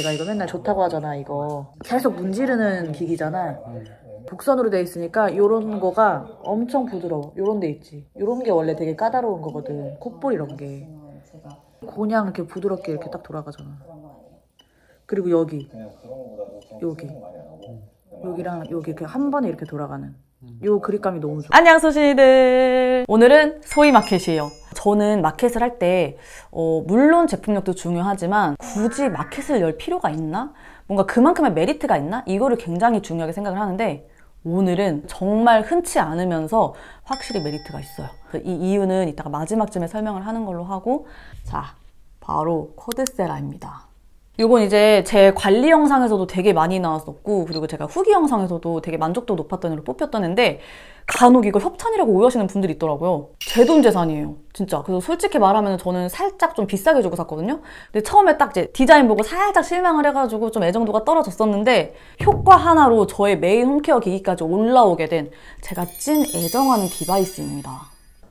내가 이거 맨날 좋다고 하잖아 이거 계속 문지르는 음. 기기잖아 곡선으로 음. 돼 있으니까 요런 거가 엄청 부드러워 요런 데 있지 요런 게 원래 되게 까다로운 거거든 콧볼 이런 게 그냥 이렇게 부드럽게 이렇게 딱 돌아가잖아 그리고 여기 여기 여기랑 여기 이렇게 한 번에 이렇게 돌아가는 요 그립감이 너무 좋아 안녕 소신이들 오늘은 소이마켓이에요 저는 마켓을 할때 어, 물론 제품력도 중요하지만 굳이 마켓을 열 필요가 있나? 뭔가 그만큼의 메리트가 있나? 이거를 굉장히 중요하게 생각을 하는데 오늘은 정말 흔치 않으면서 확실히 메리트가 있어요. 이 이유는 이따가 마지막쯤에 설명을 하는 걸로 하고 자, 바로 쿼드세라입니다. 이건 이제 제 관리 영상에서도 되게 많이 나왔었고 그리고 제가 후기 영상에서도 되게 만족도 높았던 애로 뽑혔다는데 간혹 이걸 협찬이라고 오해하시는 분들이 있더라고요. 제 돈 재산이에요. 진짜. 그래서 솔직히 말하면 저는 살짝 좀 비싸게 주고 샀거든요. 근데 처음에 딱 이제 디자인 보고 살짝 실망을 해가지고 좀 애정도가 떨어졌었는데 효과 하나로 저의 메인 홈케어 기기까지 올라오게 된 제가 찐 애정하는 디바이스입니다.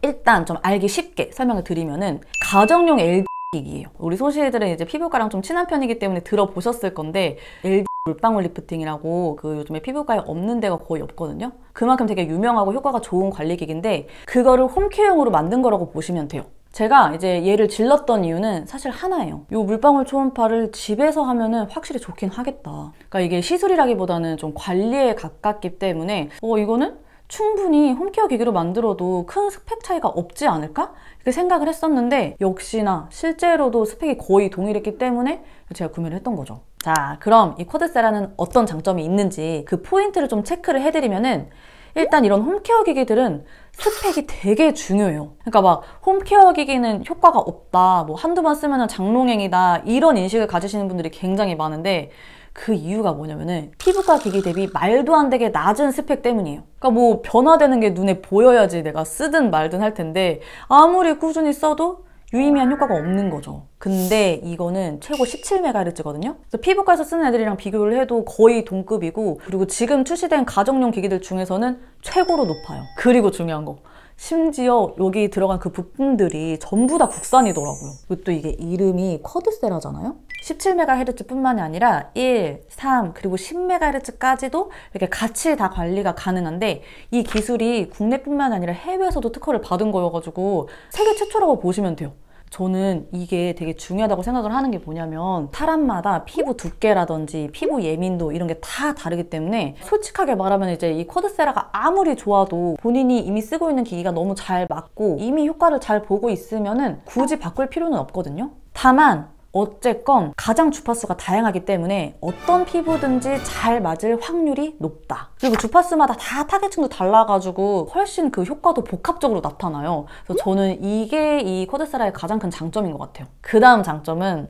일단 좀 알기 쉽게 설명을 드리면은 가정용 LG 리 이에요. 우리 소씨애들은 이제 피부과랑 좀 친한 편이기 때문에 들어보셨을 건데 LB 물방울 리프팅이라고 그 요즘에 피부과에 없는 데가 거의 없거든요. 그만큼 되게 유명하고 효과가 좋은 관리기기인데 그거를 홈케어용으로 만든 거라고 보시면 돼요. 제가 이제 얘를 질렀던 이유는 사실 하나예요. 이 물방울 초음파를 집에서 하면은 확실히 좋긴 하겠다. 그러니까 이게 시술이라기보다는 좀 관리에 가깝기 때문에 어 이거는 충분히 홈케어 기기로 만들어도 큰 스펙 차이가 없지 않을까? 이렇게 생각을 했었는데 역시나 실제로도 스펙이 거의 동일했기 때문에 제가 구매를 했던 거죠. 자 그럼 이 쿼드세라는 어떤 장점이 있는지 그 포인트를 좀 체크를 해드리면은 일단 이런 홈케어 기기들은 스펙이 되게 중요해요. 그러니까 막 홈케어 기기는 효과가 없다, 뭐 한두 번 쓰면 장롱행이다 이런 인식을 가지시는 분들이 굉장히 많은데 그 이유가 뭐냐면은 피부과 기기 대비 말도 안 되게 낮은 스펙 때문이에요. 그러니까 뭐 변화되는 게 눈에 보여야지 내가 쓰든 말든 할 텐데 아무리 꾸준히 써도 유의미한 효과가 없는 거죠. 근데 이거는 최고 17MHz거든요. 그래서 피부과에서 쓰는 애들이랑 비교를 해도 거의 동급이고 그리고 지금 출시된 가정용 기기들 중에서는 최고로 높아요. 그리고 중요한 거. 심지어 여기 들어간 그 부품들이 전부 다 국산이더라고요. 그리고 또 이게 이름이 쿼드셀하잖아요? 17MHz뿐만이 아니라 1, 3, 그리고 10MHz까지도 이렇게 같이 다 관리가 가능한데 이 기술이 국내뿐만 아니라 해외에서도 특허를 받은 거여가지고 세계 최초라고 보시면 돼요. 저는 이게 되게 중요하다고 생각을 하는 게 뭐냐면 사람마다 피부 두께라든지 피부 예민도 이런 게 다 다르기 때문에 솔직하게 말하면 이제 이 쿼드세라가 아무리 좋아도 본인이 이미 쓰고 있는 기기가 너무 잘 맞고 이미 효과를 잘 보고 있으면 굳이 바꿀 필요는 없거든요. 다만 어쨌건 가장 주파수가 다양하기 때문에 어떤 피부든지 잘 맞을 확률이 높다. 그리고 주파수마다 다 타겟층도 달라가지고 훨씬 그 효과도 복합적으로 나타나요. 그래서 저는 이게 이쿼드세라의 가장 큰 장점인 것 같아요. 그 다음 장점은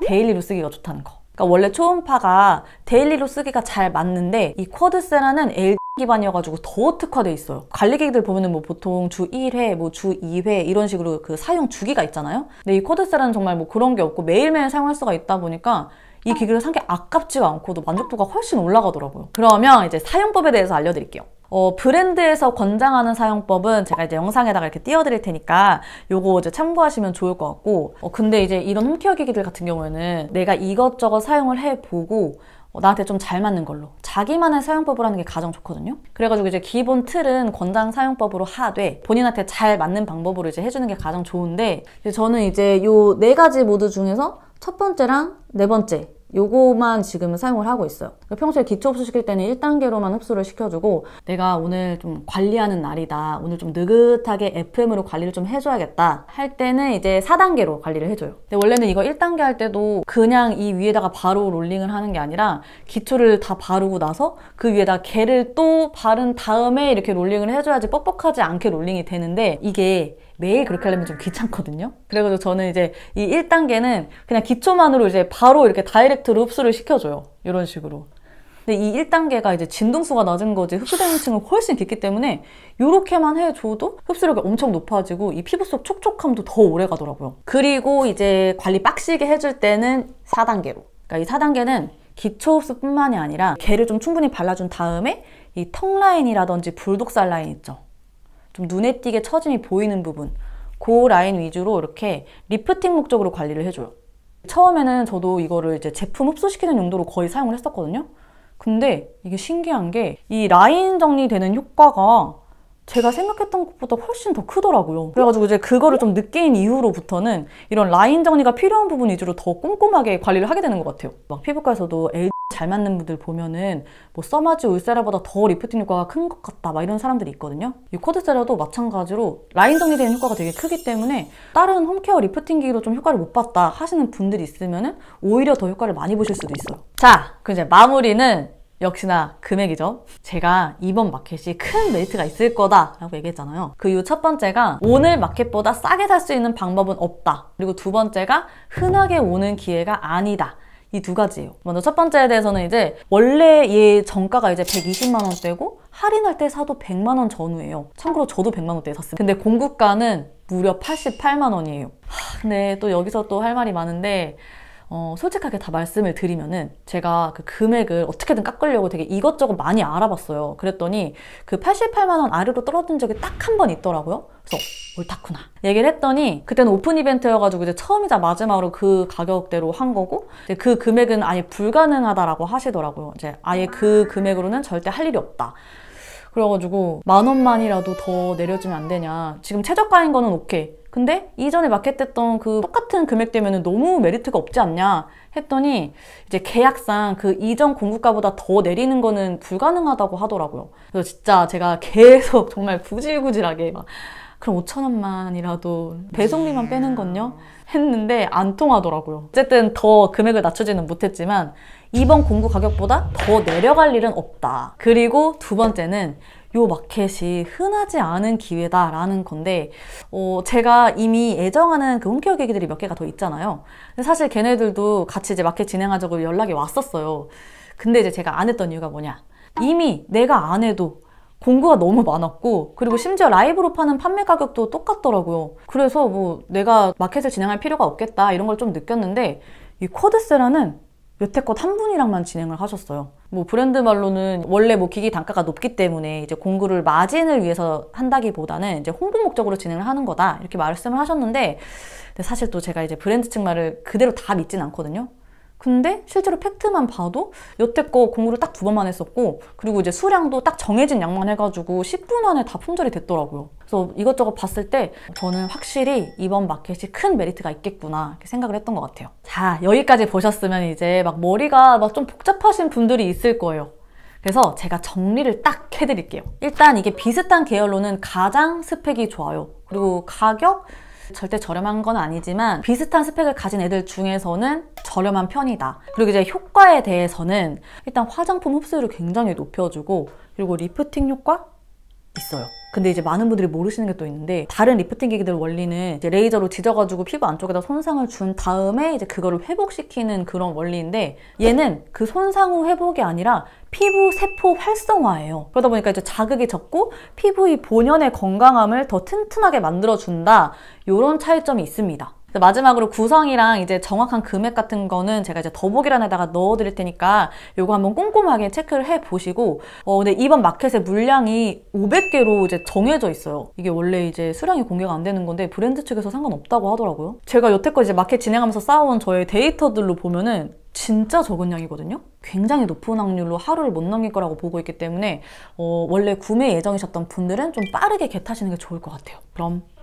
데일리로 쓰기가 좋다는 거. 그러니까 원래 초음파가 데일리로 쓰기가 잘 맞는데 이 쿼드세라는 l 기반이어가지고 더 특화돼 있어요. 관리기들 보면은 뭐 보통 주 1회, 뭐 주 2회 이런 식으로 그 사용 주기가 있잖아요. 근데 이 코드셀은 정말 뭐 그런 게 없고 매일매일 사용할 수가 있다 보니까 이 기기를 산 게 아깝지가 않고도 만족도가 훨씬 올라가더라고요. 그러면 이제 사용법에 대해서 알려드릴게요. 어, 브랜드에서 권장하는 사용법은 제가 이제 영상에다가 이렇게 띄워드릴 테니까 요거 이제 참고하시면 좋을 것 같고 어, 근데 이제 이런 홈케어 기기들 같은 경우에는 내가 이것저것 사용을 해보고 어, 나한테 좀 잘 맞는 걸로 자기만의 사용법을 하는 게 가장 좋거든요 그래가지고 이제 기본 틀은 권장 사용법으로 하되 본인한테 잘 맞는 방법으로 이제 해주는 게 가장 좋은데 저는 이제 요 네 가지 모드 중에서 첫 번째랑 네 번째 요거만 지금은 사용을 하고 있어요. 그러니까 평소에 기초 흡수시킬 때는 1단계로만 흡수를 시켜주고 내가 오늘 좀 관리하는 날이다. 오늘 좀 느긋하게 FM으로 관리를 좀 해줘야겠다. 할 때는 이제 4단계로 관리를 해줘요. 근데 원래는 이거 1단계 할 때도 그냥 이 위에다가 바로 롤링을 하는 게 아니라 기초를 다 바르고 나서 그 위에다 개를 또 바른 다음에 이렇게 롤링을 해줘야지 뻑뻑하지 않게 롤링이 되는데 이게 매일 그렇게 하려면 좀 귀찮거든요. 그래가지고 저는 이제 이 1단계는 그냥 기초만으로 이제 바로 이렇게 다이렉트로 흡수를 시켜줘요. 이런 식으로. 근데 이 1단계가 이제 진동수가 낮은 거지 흡수되는 층은 훨씬 깊기 때문에 이렇게만 해줘도 흡수력이 엄청 높아지고 이 피부 속 촉촉함도 더 오래 가더라고요. 그리고 이제 관리 빡시게 해줄 때는 4단계로. 그러니까 이 4단계는 기초 흡수뿐만이 아니라 개를 좀 충분히 발라준 다음에 이 턱 라인이라든지 불독살 라인 있죠. 좀 눈에 띄게 처짐이 보이는 부분 그 라인 위주로 이렇게 리프팅 목적으로 관리를 해줘요. 처음에는 저도 이거를 이제 제품 흡수시키는 용도로 거의 사용을 했었거든요. 근데 이게 신기한 게 이 라인 정리되는 효과가 제가 생각했던 것보다 훨씬 더 크더라고요. 그래가지고 이제 그거를 좀 느낀 이후로부터는 이런 라인 정리가 필요한 부분 위주로 더 꼼꼼하게 관리를 하게 되는 것 같아요. 막 피부과에서도 잘 맞는 분들 보면은 뭐 써마지 울세라보다 더 리프팅 효과가 큰 것 같다 막 이런 사람들이 있거든요 이 코드세라도 마찬가지로 라인 정리되는 효과가 되게 크기 때문에 다른 홈케어 리프팅 기기로 좀 효과를 못 봤다 하시는 분들이 있으면은 오히려 더 효과를 많이 보실 수도 있어요 자 그럼 이제 마무리는 역시나 금액이죠. 제가 이번 마켓이 큰 메리트가 있을 거다라고 얘기했잖아요. 그 이유 첫 번째가 오늘 마켓보다 싸게 살 수 있는 방법은 없다. 그리고 두 번째가 흔하게 오는 기회가 아니다. 이두 가지예요. 먼저 첫 번째에 대해서는 이제 원래 얘 정가가 이제 120만 원대고 할인할 때 사도 100만 원 전후예요. 참고로 저도 100만 원대에 샀어요 근데 공급가는 무려 88만 원이에요. 근데 또 여기서 또 할 말이 많은데 어, 솔직하게 다 말씀을 드리면은 제가 그 금액을 어떻게든 깎으려고 되게 이것저것 많이 알아봤어요. 그랬더니 그 88만 원 아래로 떨어진 적이 딱 한 번 있더라고요. 그래서 옳다구나 얘기를 했더니 그때는 오픈 이벤트여가지고 이제 처음이자 마지막으로 그 가격대로 한 거고 그 금액은 아예 불가능하다라고 하시더라고요. 이제 아예 그 금액으로는 절대 할 일이 없다. 그래가지고 만 원만이라도 더 내려주면 안 되냐 지금 최저가인 거는 오케이 근데 이전에 마켓됐던 그 똑같은 금액대면 너무 메리트가 없지 않냐 했더니 이제 계약상 그 이전 공급가보다 더 내리는 거는 불가능하다고 하더라고요. 그래서 진짜 제가 계속 정말 구질구질하게 막 그럼 5천 원만이라도 배송비만 네. 빼는 건요? 했는데 안 통하더라고요. 어쨌든 더 금액을 낮추지는 못했지만 이번 공구 가격보다 더 내려갈 일은 없다. 그리고 두 번째는 요 마켓이 흔하지 않은 기회다라는 건데 어, 제가 이미 애정하는 그 홈케어 기기들이 몇 개가 더 있잖아요. 근데 사실 걔네들도 같이 이제 마켓 진행하자고 연락이 왔었어요. 근데 이제 제가 안 했던 이유가 뭐냐 이미 내가 안 해도 공구가 너무 많았고 그리고 심지어 라이브로 파는 판매 가격도 똑같더라고요 그래서 뭐 내가 마켓을 진행할 필요가 없겠다 이런 걸 좀 느꼈는데 이 코드세라는 여태껏 한 분이랑만 진행을 하셨어요 뭐 브랜드 말로는 원래 뭐 기기 단가가 높기 때문에 이제 공구를 마진을 위해서 한다기보다는 이제 홍보 목적으로 진행을 하는 거다 이렇게 말씀을 하셨는데 사실 또 제가 이제 브랜드 측 말을 그대로 다 믿진 않거든요 근데 실제로 팩트만 봐도 여태껏 공부를 딱 두 번만 했었고 그리고 이제 수량도 딱 정해진 양만 해가지고 10분 안에 다 품절이 됐더라고요. 그래서 이것저것 봤을 때 저는 확실히 이번 마켓이 큰 메리트가 있겠구나 이렇게 생각을 했던 것 같아요. 자 여기까지 보셨으면 이제 막 머리가 막 좀 복잡하신 분들이 있을 거예요. 그래서 제가 정리를 딱 해드릴게요. 일단 이게 비슷한 계열로는 가장 스펙이 좋아요. 그리고 가격, 절대 저렴한 건 아니지만 비슷한 스펙을 가진 애들 중에서는 저렴한 편이다. 그리고 이제 효과에 대해서는 일단 화장품 흡수율을 굉장히 높여주고 그리고 리프팅 효과? 있어요. 근데 이제 많은 분들이 모르시는 게 또 있는데 다른 리프팅 기기들 원리는 레이저로 지져가지고 피부 안쪽에다 손상을 준 다음에 이제 그거를 회복시키는 그런 원리인데 얘는 그 손상 후 회복이 아니라 피부 세포 활성화예요. 그러다 보니까 이제 자극이 적고 피부의 본연의 건강함을 더 튼튼하게 만들어준다 이런 차이점이 있습니다. 마지막으로 구성이랑 이제 정확한 금액 같은 거는 제가 이제 더보기란에다가 넣어드릴 테니까 요거 한번 꼼꼼하게 체크를 해보시고 어 근데 이번 마켓의 물량이 500개로 이제 정해져 있어요. 이게 원래 이제 수량이 공개가 안 되는 건데 브랜드 측에서 상관없다고 하더라고요. 제가 여태껏 이제 마켓 진행하면서 쌓아온 저의 데이터들로 보면은 진짜 적은 양이거든요. 굉장히 높은 확률로 하루를 못 넘길 거라고 보고 있기 때문에 어, 원래 구매 예정이셨던 분들은 좀 빠르게 겟하시는 게 좋을 것 같아요. 그럼